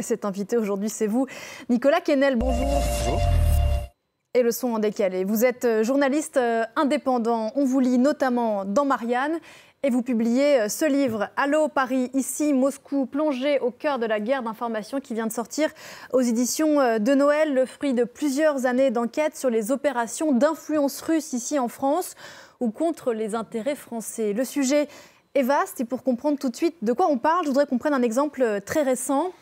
Cet invité aujourd'hui, c'est vous, Nicolas Kennel. Bonjour. Bonjour. Et le son en décalé. Vous êtes euh, journaliste euh, indépendant. On vous lit notamment dans Marianne. Et vous publiez euh, ce livre, Allô Paris, ici Moscou, plongé au cœur de la guerre d'information qui vient de sortir aux éditions de Noël, le fruit de plusieurs années d'enquête sur les opérations d'influence russe ici en France ou contre les intérêts français. Le sujet est vaste et pour comprendre tout de suite de quoi on parle, je voudrais qu'on prenne un exemple très récent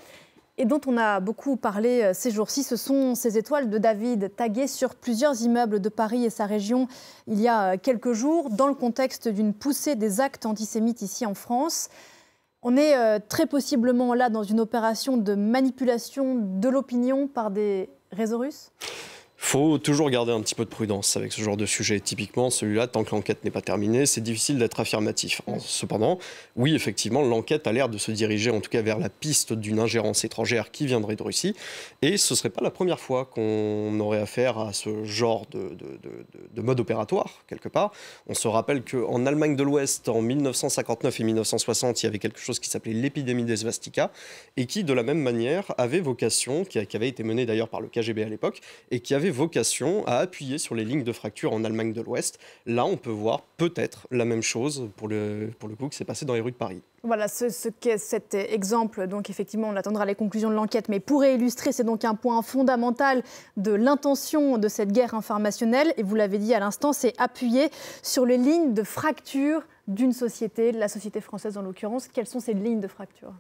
et dont on a beaucoup parlé euh, ces jours-ci, ce sont ces étoiles de David taguées sur plusieurs immeubles de Paris et sa région il y a euh, quelques jours, dans le contexte d'une poussée des actes antisémites ici en France. On est euh, très possiblement là dans une opération de manipulation de l'opinion par des réseaux russes faut toujours garder un petit peu de prudence avec ce genre de sujet. Typiquement, celui-là, tant que l'enquête n'est pas terminée, c'est difficile d'être affirmatif. Cependant, oui, effectivement, l'enquête a l'air de se diriger en tout cas vers la piste d'une ingérence étrangère qui viendrait de Russie. Et ce ne serait pas la première fois qu'on aurait affaire à ce genre de, mode opératoire, quelque part. On se rappelle qu'en Allemagne de l'Ouest, en 1959 et 1960, il y avait quelque chose qui s'appelait l'épidémie des svastikas et qui, de la même manière, avait vocation, qui, qui avait été menée d'ailleurs par le KGB à l'époque, et qui avait vocation à appuyer sur les lignes de fracture en Allemagne de l'Ouest. Là, on peut voir peut-être la même chose pour le, pour le coup qui s'est passé dans les rues de Paris. Voilà ce, cet exemple. Donc effectivement, on attendra les conclusions de l'enquête, mais pour illustrer, c'est donc un point fondamental de l'intention de cette guerre informationnelle. Et vous l'avez dit à l'instant, c'est appuyer sur les lignes de fracture d'une société, de la société française en l'occurrence. Quelles sont ces lignes de fracture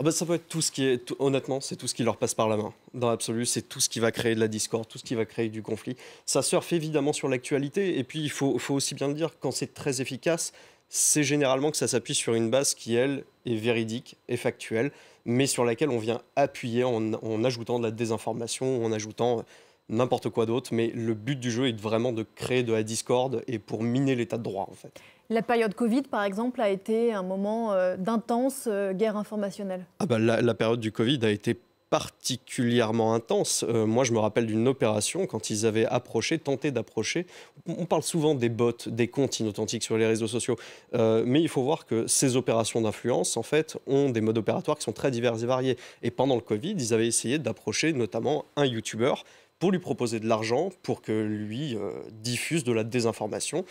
ah bah, ça peut être tout ce qui est, honnêtement, c'est tout ce qui leur passe par la main. Dans l'absolu, c'est tout ce qui va créer de la discorde, tout ce qui va créer du conflit. Ça surfe évidemment sur l'actualité. Et puis, il faut aussi bien le dire, quand c'est très efficace, c'est généralement que ça s'appuie sur une base qui, elle, est véridique et factuelle, mais sur laquelle on vient appuyer en, en ajoutant de la désinformation, en ajoutant n'importe quoi d'autre. Mais le but du jeu est vraiment de créer de la discorde et pour miner l'état de droit, en fait. La période Covid, par exemple, a été un moment euh, d'intense euh, guerre informationnelle. Ah bah, la, période du Covid a été particulièrement intense. Euh, moi, je me rappelle d'une opération quand ils avaient approché, tenté d'approcher. On parle souvent des bots, des comptes inauthentiques sur les réseaux sociaux, euh, mais il faut voir que ces opérations d'influence, en fait, ont des modes opératoires qui sont très divers et variés. Et pendant le Covid, ils avaient essayé d'approcher notamment un YouTuber pour lui proposer de l'argent pour que lui euh, diffuse de la désinformation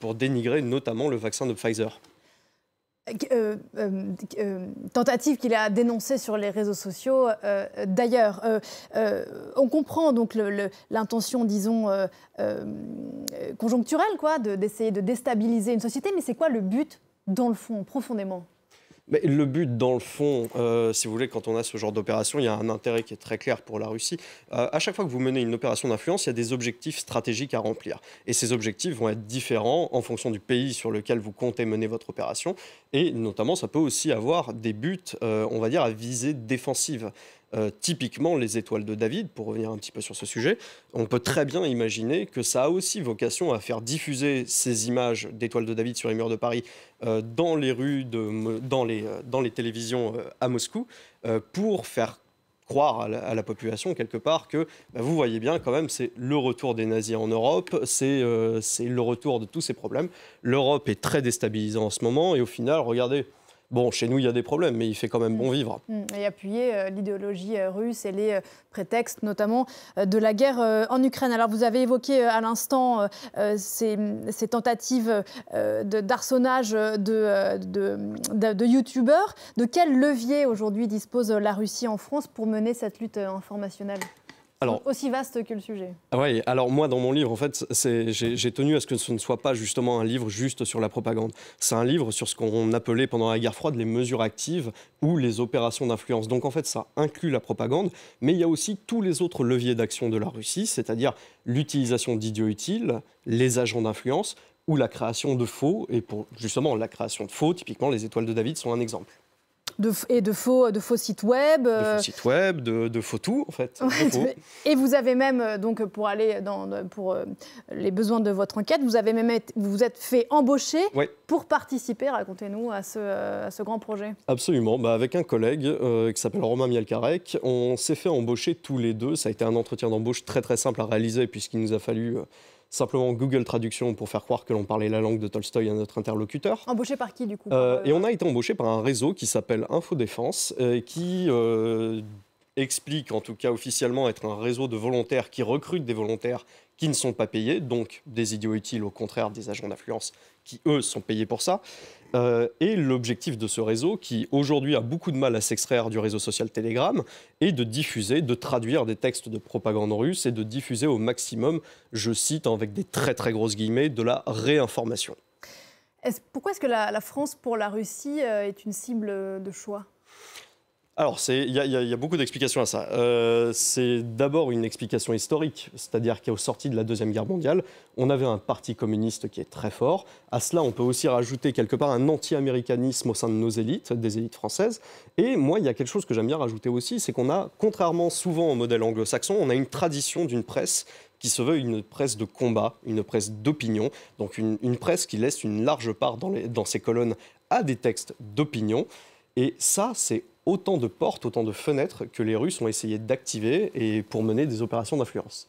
pour dénigrer notamment le vaccin de Pfizer. Euh, euh, euh, tentative qu'il a dénoncée sur les réseaux sociaux d'ailleurs. on comprend donc l'intention, disons, conjoncturelle, quoi, d'essayer de déstabiliser une société, mais c'est quoi le but dans le fond, profondément le but, dans le fond, euh, si vous voulez, quand on a ce genre d'opération, il y a un intérêt qui est très clair pour la Russie. Euh, à chaque fois que vous menez une opération d'influence, il y a des objectifs stratégiques à remplir. Et ces objectifs vont être différents en fonction du pays sur lequel vous comptez mener votre opération. Et notamment, ça peut aussi avoir des buts, euh, on va dire, à visée défensive. Euh, typiquement, les étoiles de David, pour revenir un petit peu sur ce sujet, on peut très bien imaginer que ça a aussi vocation à faire diffuser ces images d'étoiles de David sur les murs de Paris euh, dans les rues, de, dans, les, euh, dans les télévisions à Moscou, pour faire croire à la, population quelque part que bah, vous voyez bien quand même c'est le retour des nazis en Europe, c'est le retour de tous ces problèmes. L'Europe est très déstabilisée en ce moment et au final, regardez, Bon, chez nous, il y a des problèmes, mais il fait quand même bon mm. vivre. Mm. Et appuyer euh, l'idéologie euh, russe et les euh, prétextes, notamment de la guerre en Ukraine. Alors, vous avez évoqué à l'instant ces, tentatives d'arçonnage de, de, de, de youtubeurs. De quel levier aujourd'hui dispose la Russie en France pour mener cette lutte informationnelle alors, aussi vaste que le sujet. Ah oui, alors moi dans mon livre, en fait, j'ai tenu à ce que ce ne soit pas justement un livre juste sur la propagande. C'est un livre sur ce qu'on appelait pendant la guerre froide les mesures actives ou les opérations d'influence. Donc en fait, ça inclut la propagande, mais il y a aussi tous les autres leviers d'action de la Russie, c'est-à-dire l'utilisation d'idiots utiles, les agents d'influence ou la création de faux. Et pour justement la création de faux, typiquement les étoiles de David sont un exemple de, et de faux, de faux sites web. De euh, faux sites web, de, de faux tout, en fait. et vous avez même, euh, donc, pour aller dans, pour euh, les besoins de votre enquête, vous avez même vous, vous êtes fait embaucher pour participer, racontez-nous, à ce, à ce grand projet. Absolument. Bah, avec un collègue qui s'appelle Romain Mielcarec, on s'est fait embaucher tous les deux. Ça a été un entretien d'embauche très, très simple à réaliser, puisqu'il nous a fallu simplement Google Traduction pour faire croire que l'on parlait la langue de Tolstoï à notre interlocuteur. Embauché par qui du coup euh, Et on a été embauché par un réseau qui s'appelle Infodéfense, euh, qui euh, explique en tout cas officiellement être un réseau de volontaires qui recrutent des volontaires qui ne sont pas payés, donc des idiots utiles au contraire des agents d'influence qui eux sont payés pour ça. Euh, et l'objectif de ce réseau, qui aujourd'hui a beaucoup de mal à s'extraire du réseau social Telegram, est de diffuser, de traduire des textes de propagande russe et de diffuser au maximum, je cite hein, avec des très très grosses guillemets, de la réinformation. Est pourquoi est-ce que la, la, France pour la Russie euh, est une cible de choix alors, il y, a beaucoup d'explications à ça. Euh, c'est d'abord une explication historique, c'est-à-dire qu'au sorti de la Deuxième Guerre mondiale, on avait un parti communiste qui est très fort. À cela, on peut aussi rajouter quelque part un anti-américanisme au sein de nos élites, des élites françaises. Et moi, il y a quelque chose que j'aime bien rajouter aussi, c'est qu'on a, contrairement souvent au modèle anglo-saxon, on a une tradition d'une presse qui se veut une presse de combat, une presse d'opinion, donc une, presse qui laisse une large part dans ses colonnes à des textes d'opinion. Et ça, c'est autant de portes, autant de fenêtres que les Russes ont essayé d'activer et pour mener des opérations d'influence.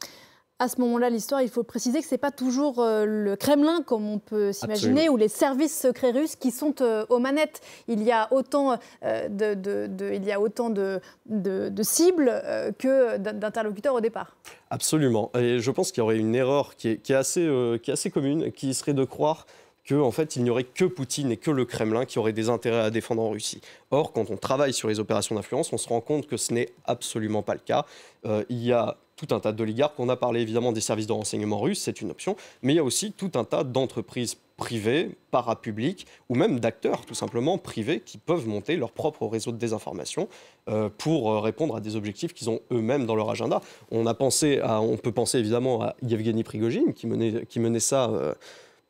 À ce moment-là, l'histoire, il faut préciser que ce n'est pas toujours euh, le Kremlin, comme on peut s'imaginer, ou les services secrets russes qui sont euh, aux manettes. Il y a autant euh, de, il y a autant de, de cibles que d'interlocuteurs au départ. Absolument. Et je pense qu'il y aurait une erreur qui est, assez, qui est assez commune, qui serait de croire que en fait, il n'y aurait que Poutine et que le Kremlin qui auraient des intérêts à défendre en Russie. Or, quand on travaille sur les opérations d'influence, on se rend compte que ce n'est absolument pas le cas. Euh, il y a tout un tas d'oligarques. On a parlé évidemment des services de renseignement russes, c'est une option, mais il y a aussi tout un tas d'entreprises privées, parapubliques, ou même d'acteurs tout simplement privés qui peuvent monter leur propre réseau de désinformation euh, pour euh, répondre à des objectifs qu'ils ont eux-mêmes dans leur agenda. On, a pensé à, on peut penser évidemment à Yevgeny Prigogine qui menait, ça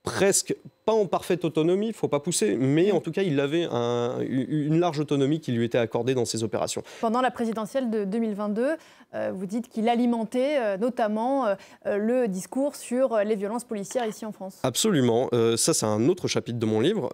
presque pas en parfaite autonomie, il faut pas pousser, mais mm. en tout cas, il avait une large autonomie qui lui était accordée dans ses opérations. Pendant la présidentielle de 2022, euh, vous dites qu'il alimentait euh, notamment euh, le discours sur les violences policières ici en France. Absolument. ça, c'est un autre chapitre de mon livre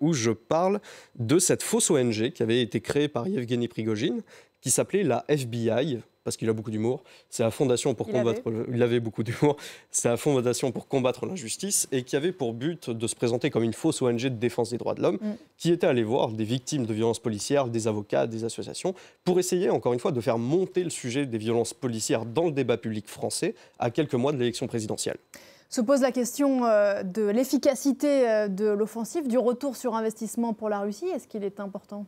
où je parle de cette fausse ONG qui avait été créée par Yevgeny Prigogine, qui s'appelait la FBI, parce qu'il a beaucoup d'humour. C'est la fondation pour combattre. Il avait beaucoup d'humour. C'est la fondation pour combattre l'injustice et qui avait pour but de se présenter comme une fausse ONG de défense des droits de l'homme, mm. qui était allée voir des victimes de violences policières, des avocats, des associations, pour essayer encore une fois de faire monter le sujet des violences policières dans le débat public français à quelques mois de l'élection présidentielle. Se pose la question euh, de l'efficacité euh, de l'offensive, du retour sur investissement pour la Russie. Est-ce qu'il est important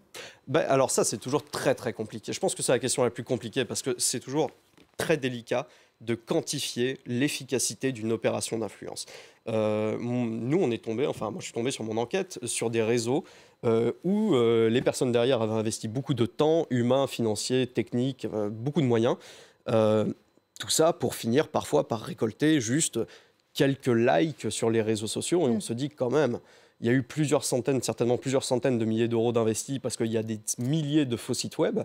ben, Alors ça, c'est toujours très très compliqué. Je pense que c'est la question la plus compliquée parce que c'est toujours très délicat de quantifier l'efficacité d'une opération d'influence. Euh, nous, on est tombé, enfin moi je suis tombé sur mon enquête, sur des réseaux où les personnes derrière avaient investi beaucoup de temps, humain, financier, technique, beaucoup de moyens. tout ça pour finir parfois par récolter juste quelques likes sur les réseaux sociaux et on mm. se dit quand même, il y a eu plusieurs centaines, certainement plusieurs centaines de milliers d'euros d'investis parce qu'il y a des milliers de faux sites web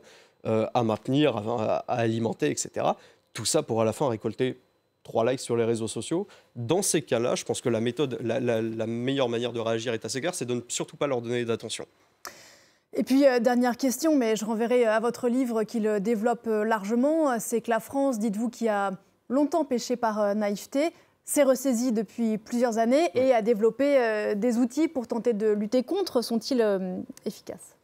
euh, à maintenir, à, alimenter, etc. Tout ça pour à la fin récolter trois likes sur les réseaux sociaux. Dans ces cas-là, je pense que la méthode, la, meilleure manière de réagir est assez claire, c'est de ne surtout pas leur donner d'attention. Et puis, euh, dernière question, mais je renverrai euh, à votre livre qui le développe largement, c'est que la France, dites-vous, qui a longtemps pêché par naïveté, s'est ressaisie depuis plusieurs années et a développé euh, des outils pour tenter de lutter contre. Sont-ils euh, efficaces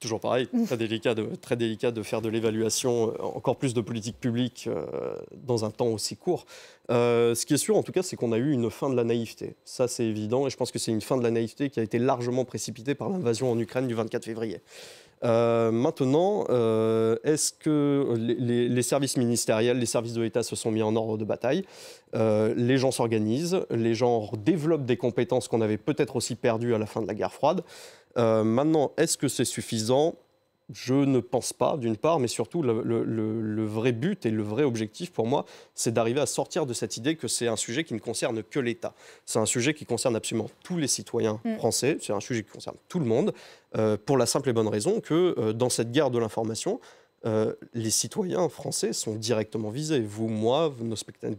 toujours pareil, très délicat de, très délicat de faire de l'évaluation, euh, encore plus de politique publique dans un temps aussi court. ce qui est sûr, en tout cas, c'est qu'on a eu une fin de la naïveté. Ça, c'est évident, et je pense que c'est une fin de la naïveté qui a été largement précipitée par l'invasion en Ukraine du 24 février. Euh, maintenant, euh, est-ce que les, services ministériels, les services de l'État se sont mis en ordre de bataille euh, Les gens s'organisent, les gens développent des compétences qu'on avait peut-être aussi perdues à la fin de la guerre froide. maintenant, est-ce que c'est suffisant je ne pense pas, d'une part, mais surtout, le, vrai but et le vrai objectif pour moi, c'est d'arriver à sortir de cette idée que c'est un sujet qui ne concerne que l'État. C'est un sujet qui concerne absolument tous les citoyens mm. français, c'est un sujet qui concerne tout le monde, euh, pour la simple et bonne raison que euh, dans cette guerre de l'information, euh, les citoyens français sont directement visés. Vous, moi, nos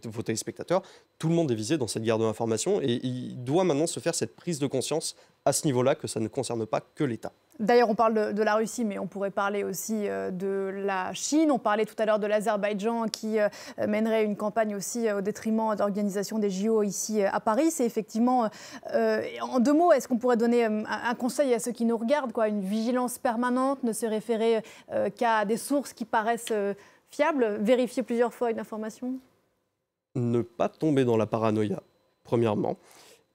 vos téléspectateurs, tout le monde est visé dans cette guerre de l'information et il doit maintenant se faire cette prise de conscience à ce niveau-là que ça ne concerne pas que l'État. D'ailleurs, on parle de, la Russie, mais on pourrait parler aussi euh, de la Chine. On parlait tout à l'heure de l'Azerbaïdjan qui euh, mènerait une campagne aussi euh, au détriment de des JO ici à Paris. C'est effectivement, en deux mots, est-ce qu'on pourrait donner un conseil à ceux qui nous regardent quoi Une vigilance permanente, ne se référer qu'à des sources qui paraissent fiables, vérifier plusieurs fois une information Ne pas tomber dans la paranoïa, premièrement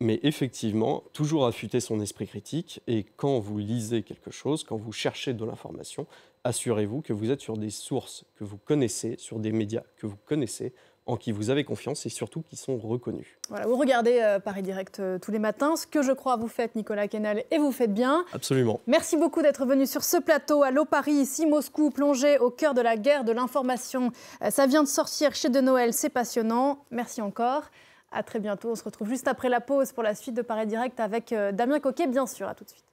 mais effectivement, toujours affûter son esprit critique. Et quand vous lisez quelque chose, quand vous cherchez de l'information, assurez-vous que vous êtes sur des sources que vous connaissez, sur des médias que vous connaissez, en qui vous avez confiance et surtout qui sont reconnus. Voilà, vous regardez euh, Paris Direct euh, tous les matins. Ce que je crois vous faites, Nicolas Kenel, et vous faites bien. Absolument. Merci beaucoup d'être venu sur ce plateau à l'eau Paris, ici Moscou, plongé au cœur de la guerre de l'information. Euh, ça vient de sortir chez De Noël, c'est passionnant. Merci encore. À très bientôt. On se retrouve juste après la pause pour la suite de Paris Direct avec euh, Damien Coquet, bien sûr. À tout de suite.